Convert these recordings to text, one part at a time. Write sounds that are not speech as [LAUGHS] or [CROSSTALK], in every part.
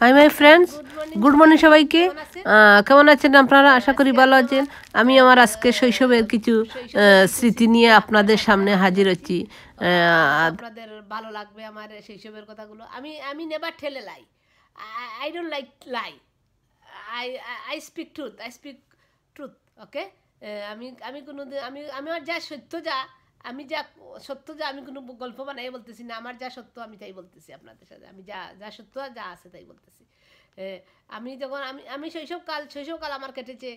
High my friends good morning সবাইকে কেমন আছেন আপনারা আশা করি ভালো আছেন আমি আমার আজকে শৈশবের কিছু স্মৃতি নিয়ে আপনাদের সামনে হাজির হচ্ছি আপনাদের ভালো লাগবে আমার শৈশবের কথাগুলো আমি আমি never tell lie I don't like lie I I speak truth I speak truth okay আমি আমি কোনো আমি আমার যা সত্য যা আমি যা সত্য যা আমি কোনো গল্প বানাই বলতেছি না আমার যা সত্য আমি তাই বলতেছি আপনাদের সাথে আমি যা যা সত্য যা আছে তাই বলতেছি আমি যখন আমি আমি শৈশবকাল শৈশবকাল আমার কেটেছে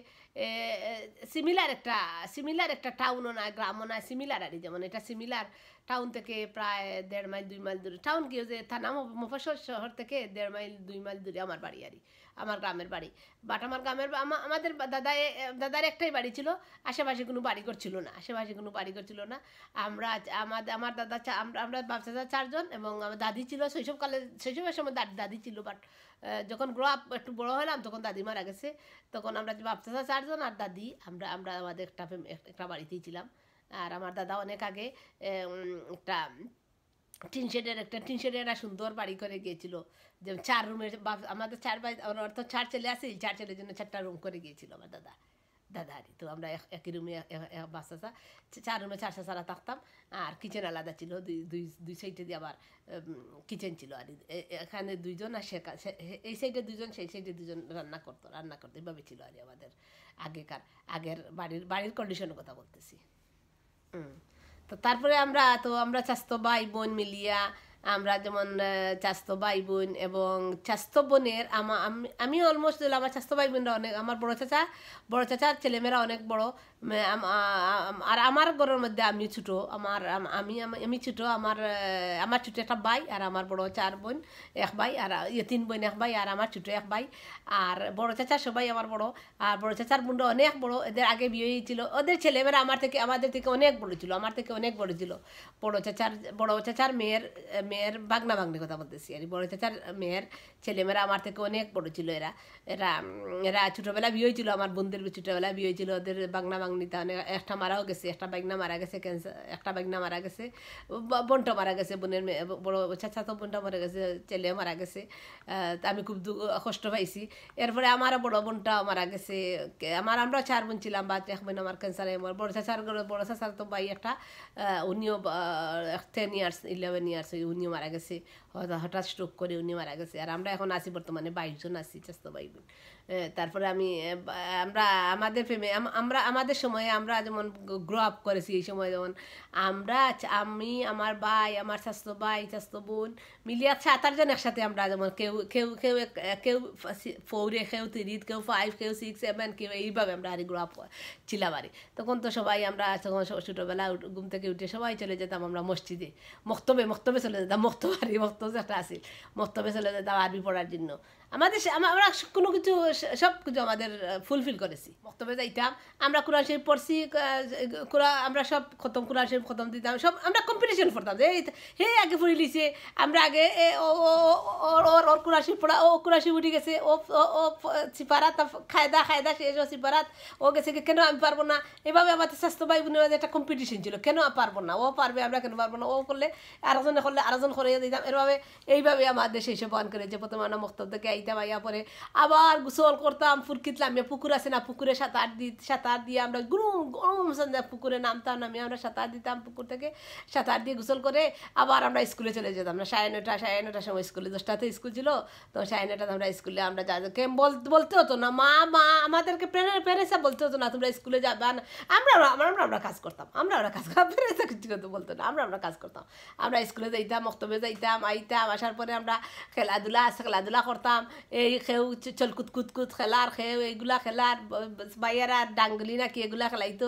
সিমিলার একটা সিমিলার একটা টাউনও নয় গ্রামও নয় সিমিলার আর যেমন এটা সিমিলার টাউন থেকে প্রায় দেড় মাইল দুই মাইল দূরে টাউন কি হয়েছে থানা মফসল শহর থেকে দেড় মাইল দুই মাইল দূরে আমার বাড়ি আরি আমার গ্রামের বাড়ি বাট আমার গ্রামের আমাদের দাদা দাদার একটাই বাড়ি ছিল আশেপাশে কোনো বাড়ি ছিল না আশেপাশে কোনো বাড়ি ছিল না আমরা আমাদের আমার দাদা আমরা বাপ দাদা চারজন এবং আমার দাদি ছিল শৈশবকালে শৈশবের সময় দাদি দাদি ছিল বাট যখন গ্রো আপ একটু বড় হলাম তখন দাদি মারা গেছে তখন আমরা বাপ দাদা চারজন আর দাদি আমরা আমরা আমাদের একটা একটা বাড়িতেই ছিলাম আর আমার দাদা অনেক আগে একটা টিন শেডের একটা টিন শেডের একটা সুন্দর বাড়ি করে গিয়েছিল যে চার রুমের আমাদের চার বাই আমার অর্থ চার ছেলে আছে চার ছেলের জন্য চারটা রুম করে গিয়েছিল আমার দাদা দাদারি তো আমরা একই রুমে বাচ্চা চার রুমে চারশো সারা থাকতাম আর কিচেন আলাদা ছিল দুই দুই দুই সাইডে দিয়ে আবার কিচেন ছিল আর এখানে দুইজন আর সে এই সাইডে দুজন সেই সাইডে দুজন রান্না করতো রান্না করতো এইভাবে ছিল আর আমাদের আগেকার আগের বাড়ির বাড়ির কন্ডিশনের কথা বলতেছি হুম তো তারপরে আমরা তো আমরা চাস্ত ভাই বোন মিলিয়া আমরা যেমন চাস্ত ভাই বোন এবং চাস্ত বোনের আমা আমি অলমোস্ট আমার চাস্ত ভাই বোনরা অনেক আমার বড় চাচা বড় চাচার ছেলেমেয়েরা অনেক বড় আর আমার ঘরের মধ্যে আমি ছোট আমার আমি আমি ছোট আমার আমার ছোট একটা ভাই আর আমার বড় চার বোন এক ভাই আর ইয়ে তিন বোন এক ভাই আর আমার ছোট এক ভাই আর বড় চাচা সবাই আমার বড় আর বড় চাচার বোনরা অনেক বড় এদের আগে বিয়ে হয়েছিল ওদের ছেলেমেয়েরা আমার থেকে আমাদের থেকে অনেক বড় ছিল আমার থেকে অনেক বড় ছিল বড় চাচার বড় চাচার মেয়ের মেয়ের বাগনা বাগনি কথা বলতেছি আর বড় চাচার মেয়ের ছেলেমেয়েরা আমার থেকে অনেক বড় ছিল এরা এরা এরা ছোটোবেলা বিয়ে হয়েছিল আমার বোনদের ছোটোবেলা বিয়ে হয়েছিল ওদের বাগনা বাগনি তাহলে অনেক একটা মারাও গেছে একটা বাগনা মারা গেছে ক্যান্সার একটা বাগনা মারা গেছে বোনটা মারা গেছে বোনের মেয়ে বড় চাচা তো বোনটা মারা গেছে ছেলেও মারা গেছে আমি খুব কষ্ট পাইছি এরপরে আমারও বড় বোনটাও মারা গেছে আমার আমরা চার বোন ছিলাম বা এক বোন আমার ক্যান্সারে আমার বড় চাচার বড় চাচার তো ভাই একটা উনিও টেন ইয়ার্স ইলেভেন ইয়ার্স উনি উনিও মারা গেছে হঠাৎ স্ট্রোক করে উনি মারা গেছে আর আমরা এখন আছি বর্তমানে বাইশজন আছি চেস্ত বাইবেন তারপরে আমি আমরা আমাদের ফেমে আমরা আমাদের সময়ে আমরা যেমন গ্রো আপ করেছি এই সময় যেমন আমরা আমি আমার ভাই আমার স্বাস্থ্য ভাই স্বাস্থ্য বোন মিলিয়ে সাত আটজন একসাথে আমরা যেমন কেউ কেউ কেউ কেউ ফোরে কেউ থ্রি কেউ ফাইভ কেউ সিক্স সেভেন কেউ এইভাবে আমরা আর গ্রো আপ ছিলাম আর তখন তো সবাই আমরা তখন ছোটোবেলা ঘুম থেকে উঠে সবাই চলে যেতাম আমরা মসজিদে মক্তবে মক্তবে চলে যেতাম মক্তব আর মক্তব একটা আসিল মক্তবে চলে যেতাম আরবি পড়ার জন্য আমাদের আমরা কোনো কিছু সব কিছু আমাদের ফুলফিল করেছি বক্তব্য যাইতাম আমরা কোরআন শরীফ পড়ছি আমরা সব খতম কোরআন শরীফ খতম দিতাম সব আমরা কম্পিটিশন পড়তাম যে হে আগে পড়ে লিছে আমরা আগে ওর ওর কোরআন শরীফ পড়া ও কোরআন শরীফ উঠে গেছে ও ও সিপারাত খায়দা খায়দা সে ও সিপারাত ও গেছে কেন আমি পারবো না এভাবে আমাদের স্বাস্থ্য ভাই বোনের একটা কম্পিটিশন ছিল কেন পারবো না ও পারবে আমরা কেন পারবো না ও করলে আরেকজনে করলে আরেকজন করে দিতাম এভাবে এইভাবে আমাদের সেই সব করে করেছে প্রথমে আমরা মুক্তব্দকে যাইতাম আইয়া পরে আবার গোসল করতাম ফুরকিতলাম পুকুর আছে না পুকুরে সাঁতার দি সাঁতার দিয়ে আমরা গুরুম গরম পুকুরে নামতাম নামিয়ে আমরা সাঁতার দিতাম পুকুর থেকে সাঁতার দিয়ে গোসল করে আবার আমরা স্কুলে চলে যেতাম না সাড়ে নটা সাড়ে নটার সময় স্কুলে দশটাতে স্কুল ছিল তো সাড়ে নটাতে আমরা স্কুলে আমরা যা বলতে হতো না মা মা আমাদেরকে প্যারেন্টসরা বলতে হতো না তোমরা স্কুলে যাবে না আমরা আমরা আমরা কাজ করতাম আমরা আমরা কাজ করতাম [LAUGHS] প্যারেন্টসরা কিছু করতে বলতো না আমরা আমরা কাজ করতাম আমরা স্কুলে যাইতাম মক্তবে যাইতাম আইতাম আসার পরে আমরা খেলাধুলা খেলাধুলা করতাম এই খেউ চলকুত কুত কুত খেলার খেউ এগুলা খেলার বাইয়ারা ডাঙ্গলি নাকি এগুলা খেলাইতো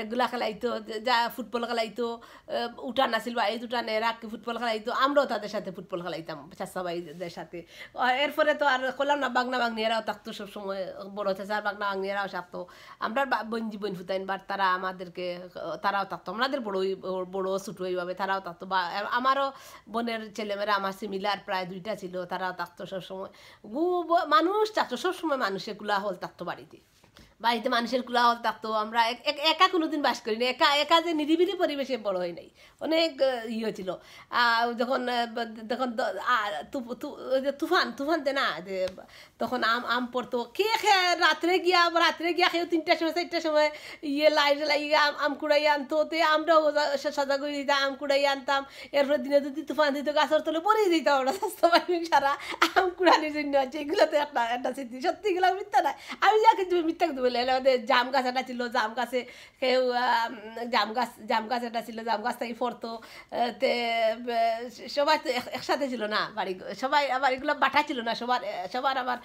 এগুলা খেলাইতো যা ফুটবল খেলাইতো উঠা নাছিল বা এই উঠান এরা ফুটবল খেলাইতো আমরাও তাদের সাথে ফুটবল খেলাইতাম চাষা ভাইদের সাথে এরপরে তো আর কলাম না বাগনা বাগনি এরাও থাকতো সবসময় বড় চাষার বাগনা বাগনি এরাও থাকতো আমরা জীবন বন বা তারা আমাদেরকে তারাও থাকতো আমাদের বড়ই বড় ছুটো এইভাবে তারাও থাকতো বা আমারও বোনের ছেলেমেয়েরা আমার সিমিলার প্রায় দুইটা ছিল তারাও থাকতো সবসময় মানুষ চাচ্ছ সবসময় মানুষের গুলা হল তার তো বাড়িতে বাড়িতে মানুষের কোলাহল থাকতো আমরা একা কোনোদিন বাস করি না একা একা যে নিরিবিলি পরিবেশে বড় হয় নাই অনেক ইয়ে হয়েছিল যখন যখন তুফান তুফান তে না যে তখন আম আম পড়তো কে খে রাত্রে গিয়া রাত্রে গিয়া খেয়ে তিনটার সময় চারটার সময় ইয়ে লাইট লাগিয়ে আম আম কুড়াই আনতো তো আমরাও সাজা করে দিতাম আম কুড়াই আনতাম এরপর দিনে যদি তুফান দিত গাছের তলে পরিয়ে দিতাম আমরা স্বাস্থ্য বাহিনী সারা আম কুড়ানির জন্য আছে এগুলোতে একটা একটা স্মৃতি সত্যি এগুলো মিথ্যা না আমি যাকে মিথ্যা চলে এলো জাম গাছ একটা ছিল জাম গাছে কেউ জাম গাছ জাম গাছ একটা ছিল জাম গাছ থেকে পড়তো তে সবাই তো একসাথে ছিল না বাড়ি সবাই আবার এগুলো বাটা ছিল না সবার সবার আবার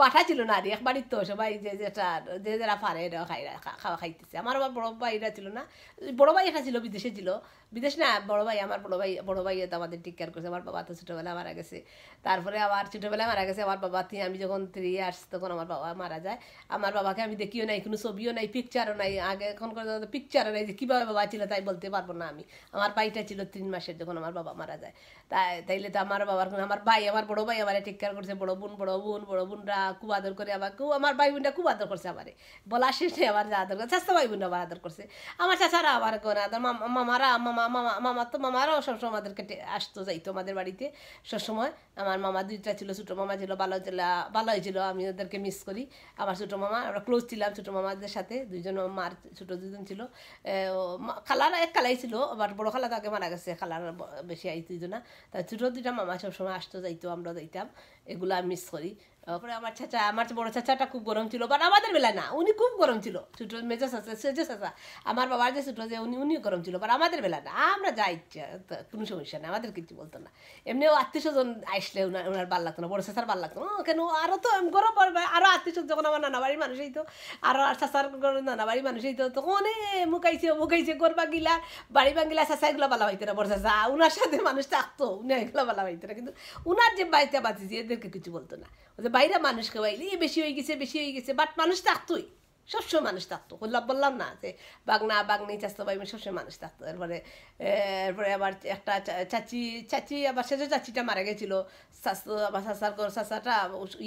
বাটা ছিল না আর এক বাড়ির তো সবাই যে যেটা যে যারা পারে এটা খাই খাওয়া খাইতেছে আমার আবার বড় ভাইরা ছিল না বড় ভাই একটা ছিল বিদেশে ছিল বিদেশ না বড় ভাই আমার বড় ভাই বড় ভাই তো আমাদের টিক কেয়ার করছে আমার বাবা তো ছোটোবেলায় মারা গেছে তারপরে আবার ছোটোবেলায় মারা গেছে আমার বাবা আমি যখন থ্রি ইয়ার্স তখন আমার বাবা মারা যায় আমার বাবা বাবাকে আমি দেখিও নাই কোনো ছবিও নাই পিকচারও নাই আগে এখন পিকচারও নাই যে কীভাবে বাবা ছিল তাই বলতে পারবো না আমি আমার ভাইটা ছিল তিন মাসের যখন আমার বাবা মারা যায় তাই তাইলে তো আমার বাবার আমার ভাই আমার বড় ভাই আমারে টিকার করছে বড় বোন বড় বোন বড় বোনরা খুব আদর করে আমার কেউ আমার ভাই বোনটা খুব আদর করছে আমারে বলা শেষে আমার যা আদর করছে চাষা ভাই বোনরা আমার আদর করছে আমার চাচারা আমার করে আদর মামারা মামা মামা মামা তো মামারাও সবসময় আমাদেরকে আসতো যাইতো আমাদের বাড়িতে সবসময় আমার মামা দুইটা ছিল ছোটো মামা ছিল ভালো ছিল ভালো হয়েছিল আমি ওদেরকে মিস করি আমার ছোটো মামা আমরা ক্লোজ ছিলাম ছোটো মামাদের সাথে দুইজন মার ছোটো দুজন ছিল খালারা এক খালাই ছিল আবার বড় খালা তাকে মারা গেছে খালার বেশি আইতো না তা ছোটো দুইটা মামা সবসময় আসতো যাইতো আমরা যাইতাম এগুলা মিস করি তারপরে আমার চাচা আমার বড় চাচাটা খুব গরম ছিল বাট আমাদের বেলা না উনি খুব গরম ছিল ছোট মেজো চাচা সেজো চাচা আমার বাবার যে ছোটো যে উনি উনিও গরম ছিল বাট আমাদের বেলা না আমরা যা ইচ্ছা কোনো সমস্যা নেই আমাদের কিছু বলতো না এমনিও আত্মীয় স্বজন আসলে ওনার ওনার ভাল লাগতো না বড় চাচার ভাল লাগতো না কেন আরও তো গরম পড়বে আরও আত্মীয় স্বজন যখন আমার নানা বাড়ির হইতো তো আরও চাচার নানা বাড়ির মানুষ তো তখন এ মুখাইছে মুখাইছে গরবা গিলা বাড়ি বাঙ্গিলা চাচা এগুলো ভালো হইতো না বড় চাচা ওনার সাথে মানুষ থাকতো উনি এগুলো ভালো হইতো না কিন্তু ওনার যে বাড়িতে বাঁচিয়েছে এদেরকে কিছু বলতো না বাইরে মানুষ খাওয়াইলে বেশি হয়ে গেছে বেশি হয়ে গেছে বাট মানুষ থাকতোই সবসময় মানুষ থাকতো হল্লাভ বললাম না যে বাগনা বাগনি চাচতো বাগনি সবসময় মানুষ থাকতো এরপরে এরপরে আবার একটা চাচি চাচি আবার সেজো চাচিটা মারা গেছিলো শাস্তো আবার শাসার ঘর শাসাটা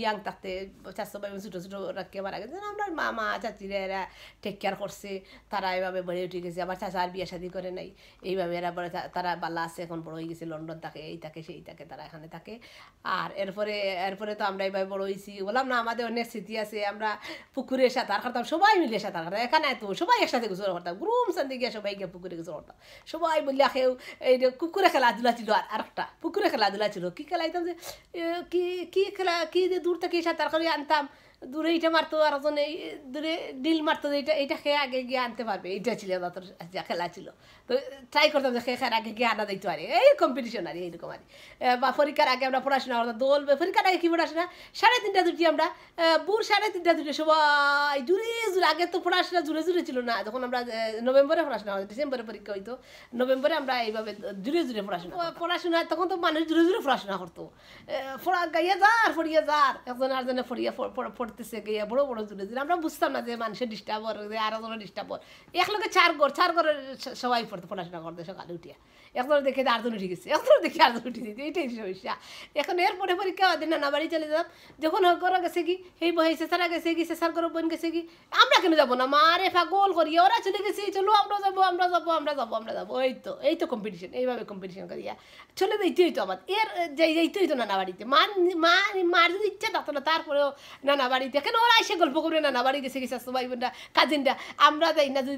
ইয়াং থাকতে চাচতো বাগনি ছোটো ছোটো রাখকে মারা গেছে আমরা মামা চাচিরা এরা টেক কেয়ার করছে তারা এভাবে বেড়ে উঠে গেছে আবার চাচা আর বিয়ে শাদি করে নাই এইভাবে এরা বলে তারা বাল্লা আছে এখন বড় হয়ে গেছে লন্ডন থাকে এই থাকে সেই থাকে তারা এখানে থাকে আর এরপরে এরপরে তো আমরা এইভাবে বড় হয়েছি বললাম না আমাদের অনেক স্মৃতি আছে আমরা পুকুরে সাঁতার কাটতাম সবাই মিলে একসাথে থাকতাম এখানে তো সবাই একসাথে গোসল করতাম গ্রুম সান্দি গিয়ে সবাই গিয়ে পুকুরে গোসল করতাম সবাই মিলে খেউ এই কুকুরে খেলাধুলা ছিল আর আরেকটা পুকুরে খেলাধুলা ছিল কী খেলাইতাম যে কি কী খেলা কী দূর থেকে এসে করে আনতাম দূরে এটা মারতো আর একজন এই দূরে ডিল মারতো এটা এটা খেয়ে আগে গিয়ে আনতে পারবে এটা ছিল যা খেলা ছিল তো ট্রাই করতাম যে খেয়ে আগে গিয়ে আনা দিতে পারে এই কম্পিটিশন আর এইরকম আর বা পরীক্ষার আগে আমরা পড়াশোনা করতাম দোল পরীক্ষার আগে কি পড়াশোনা সাড়ে তিনটা দুটি আমরা বুর সাড়ে তিনটা দুটি সবাই জুড়ে জুড়ে আগে তো পড়াশোনা জুড়ে জুড়ে ছিল না যখন আমরা নভেম্বরে পড়াশোনা হতো ডিসেম্বরে পরীক্ষা হইতো নভেম্বরে আমরা এইভাবে জুড়ে জুড়ে পড়াশোনা পড়াশোনা তখন তো মানুষ জুড়ে জুড়ে পড়াশোনা করতো ফোড়া গাইয়া যার ফড়িয়া যার একজন আর জন্য ফড়িয়া করতেছে গিয়া বড় বড় জোরে জোরে আমরা বুঝতাম না যে মানুষের ডিস্টার্ব হর আরো জনের ডিস্টার্ব এক একলগে চার ঘর চার ঘরের সবাই পড়তে পড়াশোনা করতে সকালে উঠিয়া একজন দেখে আরজন উঠে গেছে একজন দেখে আরজন উঠে গেছে এটাই সমস্যা এখন এরপরে পরীক্ষা দিন নানা বাড়ি চলে যাব যখন করা গেছে কি সেই বহে চেঁচারা গেছে কি চেঁচার করো বোন গেছে কি আমরা কেন যাবো না মারে গোল করি ওরা চলে গেছি চলো আমরা যাবো আমরা যাবো আমরা যাবো আমরা যাবো এই তো এই তো কম্পিটিশন এইভাবে কম্পিটিশন করিয়া হ্যাঁ। চলে যাইতেই তো আমার এর যাই যাইতে হইতো নানা বাড়িতে মা মার যদি ইচ্ছা থাকতো না তারপরেও নানা বাড়িতে কেন ওরা এসে গল্প করবে নানা বাড়ি গেছে গেছে ভাই বোনটা কাজিনটা আমরা যাই না যদি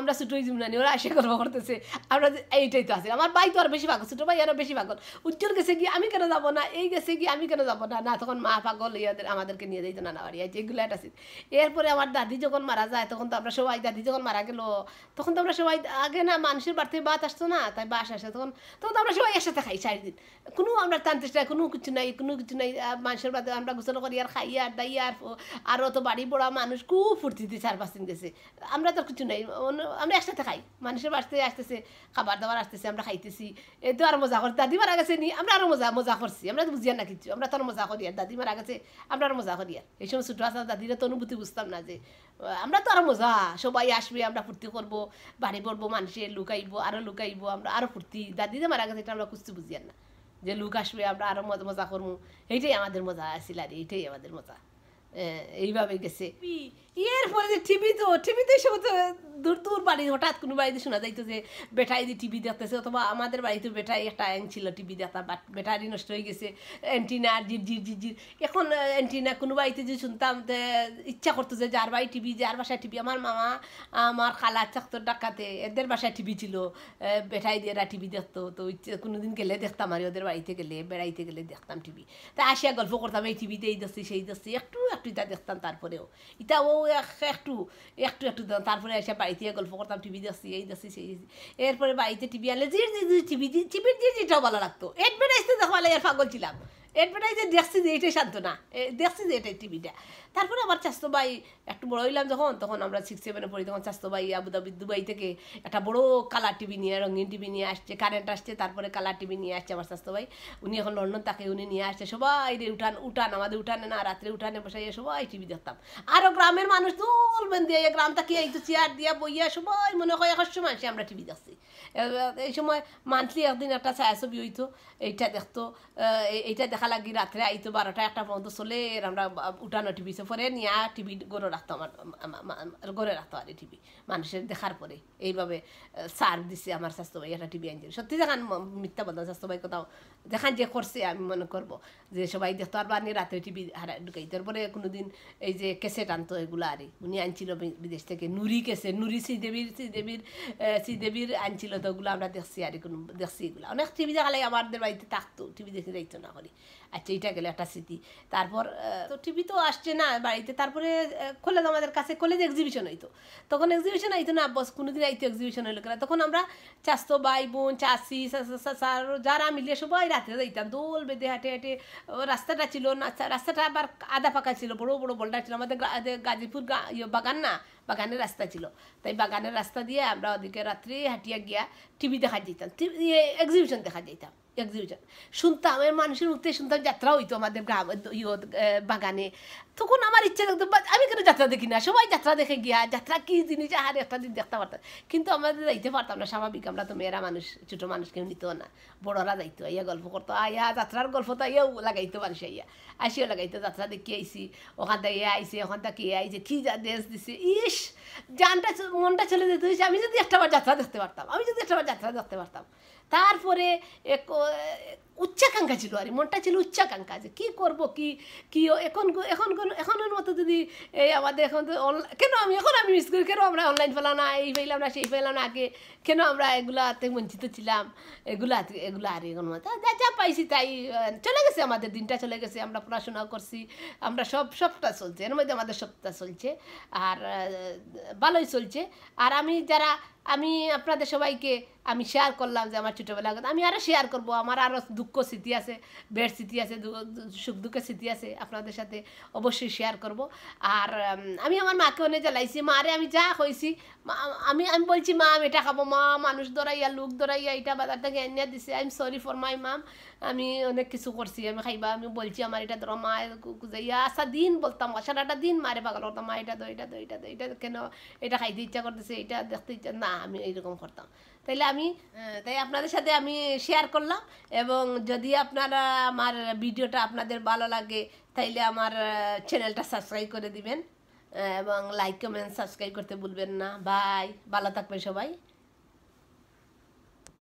আমরা ছুটোই জুম না ওরা এসে গল্প করতেছে আমরা এইটাই তো আছে আমার ভাই তো আর বেশি পাগল ছোটো ভাই আরও বেশি পাগল উজ্জ্বল গেছে কি আমি কেন যাবো না এই গেছে কি আমি কেন যাবো না না তখন মা পাগল ইয়াদের আমাদেরকে নিয়ে যেত নানা বাড়ি আছে এগুলো একটা সিট এরপরে আমার দাদি যখন মারা যায় তখন তো আমরা সবাই দাদি যখন মারা গেল তখন তো আমরা সবাই আগে না মানুষের বাড়িতে বাত আসতো না তাই বাস আসে তখন তখন তো আমরা সবাই একসাথে খাই চার দিন কোনো আমরা তান্ত্রিক নাই কোনো কিছু নাই কোনো কিছু নাই মানুষের বাড়িতে আমরা গোসল করি আর খাই আর দাই আর আরও তো বাড়ি বড়া মানুষ খুব ফুর্তিতে চার পাঁচ দিন গেছে আমরা তো কিছু নাই আমরা একসাথে খাই মানুষের বাড়িতে আসতেছে খাবার দাবার আসতেছে আমরা খাইতেছি এ তো আর মজা কর দাদি মারা গেছে নি আমরা আরো মজা মজা করছি আমরা তো বুঝিয়া না কিছু আমরা তো আর মজা করি আর দাদি মারা গেছে আমরা আর মজা করি আর এই সময় ছোটো আসা দাদিরা তো অনুভূতি বুঝতাম না যে আমরা তো আরো মজা সবাই আসবে আমরা ফুর্তি করবো বাড়ি পড়বো মানুষের লুকাইবো আরও লুকাইবো আমরা আরও ফুর্তি দাদিদের মারা গেছে এটা আমরা খুঁজতে বুঝিয়ান না যে লুক আসবে আমরা আরও মজা মজা করবো এইটাই আমাদের মজা আসিল আর এইটাই আমাদের মজা এইভাবে গেছে এরপরে যে টিভি তো টিভিতে সব তো দূর দূর বাড়ি হঠাৎ কোনো বাড়িতে শোনা যাইতো যে বেটাই যে টিভি দেখতেছে অথবা আমাদের বাড়িতে বেটাই একটা আইন ছিল টিভি দেখা বাট বেটারি নষ্ট হয়ে গেছে অ্যান্টিনা জির জির জির জির এখন অ্যান্টিনা কোনো বাড়িতে যে শুনতাম যে ইচ্ছা করতো যে যার বাড়ি টিভি যার বাসায় টিভি আমার মামা আমার খালা চাকতো ডাকাতে এদের বাসায় টিভি ছিল বেটাই দিয়ে টিভি দেখতো তো ইচ্ছা কোনোদিন গেলে দেখতাম আর ওদের বাড়িতে গেলে বেড়াইতে গেলে দেখতাম টিভি তা আসিয়া গল্প করতাম এই টিভিতে এই দেখছি সেই দেখছি একটু একটু ইতা দেখতাম তারপরেও ইতা ও একটু একটু একটু তারপরে আসিয়া বাড়িতে গল্প করতাম টিভি দেখছি এই দেখছি সেই এরপরে বাড়িতে টিভি আনলে জির জি টিভি টিভির যে বলা ভালো লাগতো তো দেখো ভালো এর পাগল ছিলাম এডভার্টাইজে দেখছি যে এটাই সাধ্য না দেখছি যে এটাই টিভিটা তারপরে আমার চাস্তো ভাই একটু বড় হইলাম যখন তখন আমরা সিক্স সেভেনে পড়ি তখন চাস্তো ভাই আবুধাবি দুবাই থেকে একটা বড় কালার টিভি নিয়ে রঙিন টিভি নিয়ে আসছে কারেন্ট আসছে তারপরে কালার টিভি নিয়ে আসছে আমার চাস্তো ভাই উনি এখন লন্ডন তাকে উনি নিয়ে আসছে সবাই রে উঠান উঠান আমাদের উঠানে না রাত্রে উঠানে বসাইয়া সবাই টিভি দেখতাম আরও গ্রামের মানুষ তুলবেন দিয়ে গ্রাম এই তো চেয়ার দিয়া বইয়া সবাই মনে হয় এখন সময় আমরা টিভি দেখছি এই সময় মান্থলি একদিন একটা ছায়াছবি হইতো এইটা দেখতো এইটা দেখা লাগি রাত্রে আইতো বারোটা একটা পর্যন্ত চলে আমরা উঠানো টিভি হয়েছে পরে নিয়া টিভি গড়ে রাখতো আমার গড়ে রাখতো আর টিভি মানুষের দেখার পরে এইভাবে সার দিছে আমার স্বাস্থ্য ভাই একটা টিভি আনছিল সত্যি দেখান মিথ্যা বলতাম স্বাস্থ্য ভাই কোথাও দেখান যে করছে আমি মনে করবো যে সবাই দেখতো আর বা রাতে টিভি হারা ঢুকাই তারপরে কোনোদিন এই যে কেসেট আনতো এগুলো আরে উনি আনছিল বিদেশ থেকে নুরি কেসে নুরি শ্রীদেবীর শ্রীদেবীর শ্রীদেবীর আনছিল তো ওগুলো আমরা দেখছি আর কোনো দেখছি এগুলো অনেক টিভি দেখালে আমাদের বাড়িতে থাকতো টিভি দেখে যাইতো না করি আচ্ছা এটা গেলে একটা স্মৃতি তারপর তো টিভি তো আসছে না বাড়িতে তারপরে কলেজ আমাদের কাছে কলেজ এক্সিবিশন হইতো তখন এক্সিবিশন হইতো না বস কোনোদিন আইতো এক্সিবিশন হইলো কেন তখন আমরা চাস্তো ভাই বোন চাষি যারা মিলিয়ে সবাই রাতে যাইতাম দোল বেঁধে হাঁটে হাঁটে রাস্তাটা ছিল না রাস্তাটা আবার আধা পাকা ছিল বড় বড় বলটা ছিল আমাদের গাজীপুর ইয়ে বাগান না বাগানের রাস্তা ছিল তাই বাগানের রাস্তা দিয়ে আমরা ওদিকে রাত্রে হাঁটিয়া গিয়া টিভি দেখা যাইতাম এক্সিবিশন ইয়ে, দেখা যাইতাম এক্সিবিশন শুনতাম এর মানুষের মুখতে শুনতাম যাত্রা হইতো আমাদের গ্রাম ইয়ে, বাগানে তখন আমার ইচ্ছা লাগতো আমি কেন যাত্রা দেখি না সবাই যাত্রা দেখে গিয়া যাত্রা কি জিনিস আর একটা দিন দেখতে পারতাম কিন্তু আমরা যাইতে পারতাম না স্বাভাবিক আমরা তো মেয়েরা মানুষ ছোটো মানুষ কেউ নিত না বড়রা যাইতো আইয়া গল্প করতো আয়া যাত্রার গল্প তো আইয়াও লাগাইতো মানুষ আইয়া আসিও লাগাইতো যাত্রা দেখি আইসি ওখান থেকে আইসি ওখান থেকে আইছে কি যা দেশ দিছে ইস জানটা মনটা চলে যেত আমি যদি একটা বার যাত্রা দেখতে পারতাম আমি যদি একটা বার যাত্রা দেখতে পারতাম তারপরে উচ্চাকাঙ্ক্ষা ছিল আর মনটা ছিল উচ্চাকাঙ্ক্ষা যে কী করবো কি কি এখন এখন এখনের মতো যদি এই আমাদের এখন তো কেন আমি এখন আমি মিস করি কেন আমরা অনলাইন ফেলাম না এই ফেলাম না সেই ফেলাম না আগে কেন আমরা এগুলো হাতে বঞ্চিত ছিলাম এগুলা এগুলো আর এখন যা যা পাইছি তাই চলে গেছে আমাদের দিনটা চলে গেছে আমরা পড়াশোনা করছি আমরা সব সবটা চলছে এর মধ্যে আমাদের সবটা চলছে আর ভালোই চলছে আর আমি যারা আমি আপনাদের সবাইকে আমি শেয়ার করলাম যে আমার ছোটোবেলা কথা আমি আরও শেয়ার করব আমার আরও দুঃখ স্মৃতি আছে বেড স্মৃতি আছে সুখ দুঃখের স্মৃতি আছে আপনাদের সাথে অবশ্যই শেয়ার করব আর আমি আমার মাকে অনেক জ্বালাইছি আরে আমি যা হয়েছি আমি আমি বলছি মা এটা খাবো মা মানুষ ধরাইয়া লোক ধরাইয়া এটা বাজার থেকে এনে দিছে I am sorry for my mom আমি অনেক কিছু করছি আমি খাইবা আমি বলছি আমার এটা ধরো মা যাইয়া আচ্ছা, আসা দিন বলতাম সারাটা আচ্ছা, দিন মারে পাগল হতাম মা এটা দো এটা দো এটা এটা কেন এটা খাইতে ইচ্ছা করতেছে এটা দেখতে ইচ্ছা না আমি এইরকম করতাম তাইলে আমি তাই আপনাদের সাথে আমি শেয়ার করলাম এবং যদি আপনারা আমার ভিডিওটা আপনাদের ভালো লাগে তাইলে আমার চ্যানেলটা সাবস্ক্রাইব করে দিবেন এবং লাইক কমেন্ট সাবস্ক্রাইব করতে ভুলবেন না বাই ভালো থাকবে সবাই